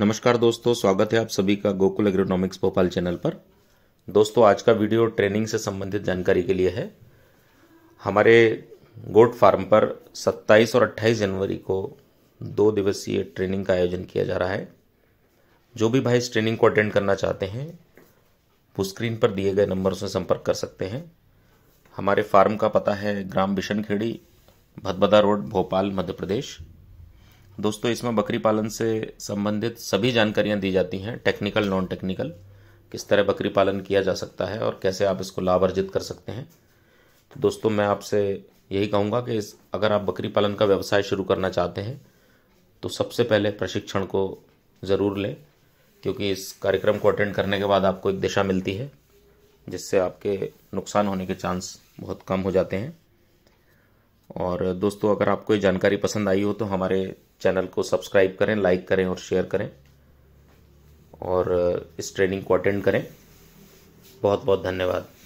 नमस्कार दोस्तों स्वागत है आप सभी का गोकुल एग्रोनॉमिक्स भोपाल चैनल पर दोस्तों आज का वीडियो ट्रेनिंग से संबंधित जानकारी के लिए है हमारे गोट फार्म पर 27 और 28 जनवरी को दो दिवसीय ट्रेनिंग का आयोजन किया जा रहा है जो भी भाई इस ट्रेनिंग को अटेंड करना चाहते हैं वो स्क्रीन पर दिए गए नंबर से संपर्क कर सकते हैं हमारे फार्म का पता है ग्राम बिशनखेड़ी भदभदा रोड भोपाल मध्य प्रदेश दोस्तों इसमें बकरी पालन से संबंधित सभी जानकारियाँ दी जाती हैं टेक्निकल नॉन टेक्निकल किस तरह बकरी पालन किया जा सकता है और कैसे आप इसको लाभ अर्जित कर सकते हैं तो दोस्तों मैं आपसे यही कहूँगा कि इस अगर आप बकरी पालन का व्यवसाय शुरू करना चाहते हैं तो सबसे पहले प्रशिक्षण को ज़रूर लें क्योंकि इस कार्यक्रम को अटेंड करने के बाद आपको एक दिशा मिलती है जिससे आपके नुकसान होने के चांस बहुत कम हो जाते हैं और दोस्तों अगर आपको ये जानकारी पसंद आई हो तो हमारे चैनल को सब्सक्राइब करें लाइक करें और शेयर करें और इस ट्रेनिंग को अटेंड करें बहुत बहुत धन्यवाद